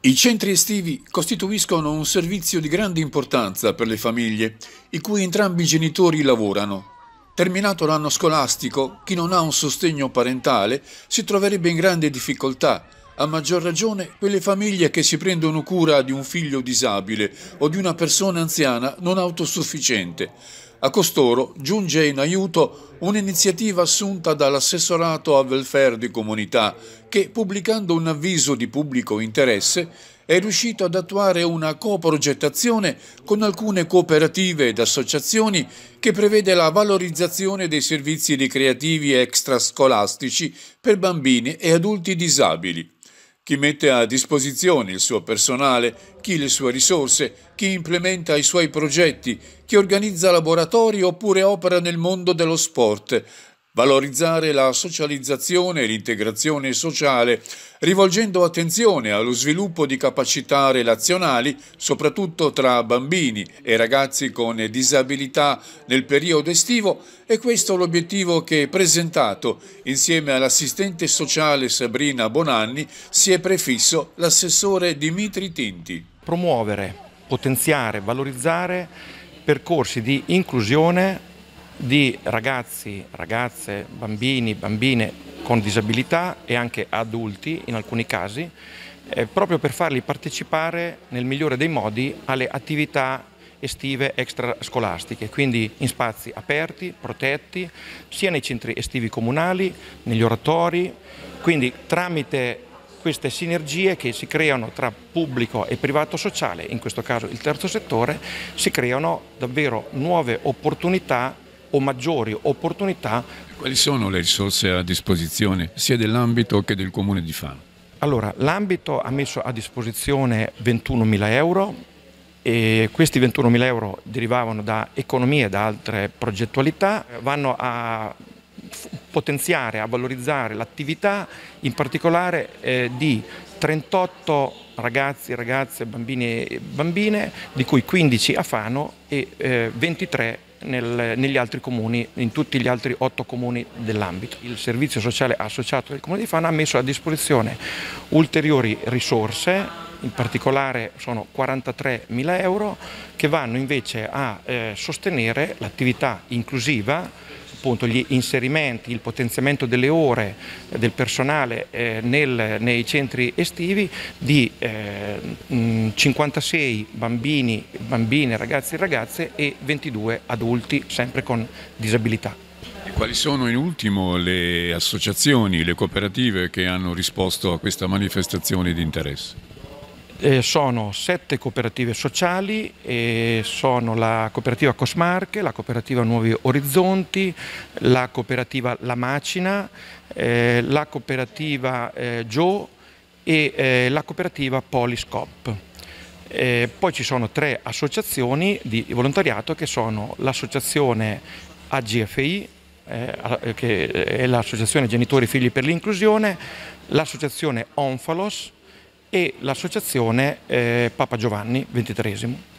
I centri estivi costituiscono un servizio di grande importanza per le famiglie, i cui entrambi i genitori lavorano. Terminato l'anno scolastico, chi non ha un sostegno parentale si troverebbe in grande difficoltà, a maggior ragione quelle famiglie che si prendono cura di un figlio disabile o di una persona anziana non autosufficiente. A costoro giunge in aiuto un'iniziativa assunta dall'assessorato a welfare di comunità che, pubblicando un avviso di pubblico interesse, è riuscito ad attuare una coprogettazione con alcune cooperative ed associazioni che prevede la valorizzazione dei servizi ricreativi extrascolastici per bambini e adulti disabili chi mette a disposizione il suo personale, chi le sue risorse, chi implementa i suoi progetti, chi organizza laboratori oppure opera nel mondo dello sport, valorizzare la socializzazione e l'integrazione sociale, rivolgendo attenzione allo sviluppo di capacità relazionali, soprattutto tra bambini e ragazzi con disabilità nel periodo estivo, e questo è l'obiettivo che presentato insieme all'assistente sociale Sabrina Bonanni si è prefisso l'assessore Dimitri Tinti. Promuovere, potenziare, valorizzare percorsi di inclusione di ragazzi, ragazze, bambini, bambine con disabilità e anche adulti in alcuni casi, eh, proprio per farli partecipare nel migliore dei modi alle attività estive extrascolastiche, quindi in spazi aperti, protetti, sia nei centri estivi comunali, negli oratori, quindi tramite queste sinergie che si creano tra pubblico e privato sociale, in questo caso il terzo settore, si creano davvero nuove opportunità o maggiori opportunità. Quali sono le risorse a disposizione sia dell'ambito che del comune di Fano? Allora, l'ambito ha messo a disposizione 21.000 euro e questi 21.000 euro derivavano da economie, e da altre progettualità, vanno a potenziare, a valorizzare l'attività in particolare eh, di 38 ragazzi, ragazze, bambini e bambine, di cui 15 a Fano e eh, 23 nel, negli altri comuni, in tutti gli altri otto comuni dell'ambito. Il servizio sociale associato del comune di Fano ha messo a disposizione ulteriori risorse in particolare sono 43 mila euro che vanno invece a eh, sostenere l'attività inclusiva appunto, gli inserimenti, il potenziamento delle ore eh, del personale eh, nel, nei centri estivi di eh, 56 mm, bambini, bambine, ragazzi e ragazze e 22 adulti sempre con disabilità. Quali sono in ultimo le associazioni, le cooperative che hanno risposto a questa manifestazione di interesse? Eh, sono sette cooperative sociali, eh, sono la cooperativa Cosmarche, la cooperativa Nuovi Orizzonti, la cooperativa La Macina, eh, la cooperativa eh, Gio e eh, la cooperativa Poliscop. Eh, poi ci sono tre associazioni di volontariato che sono l'associazione AGFI, eh, che è l'associazione Genitori Figli per l'Inclusione, l'associazione Onfalos, e l'associazione eh, Papa Giovanni XXIII.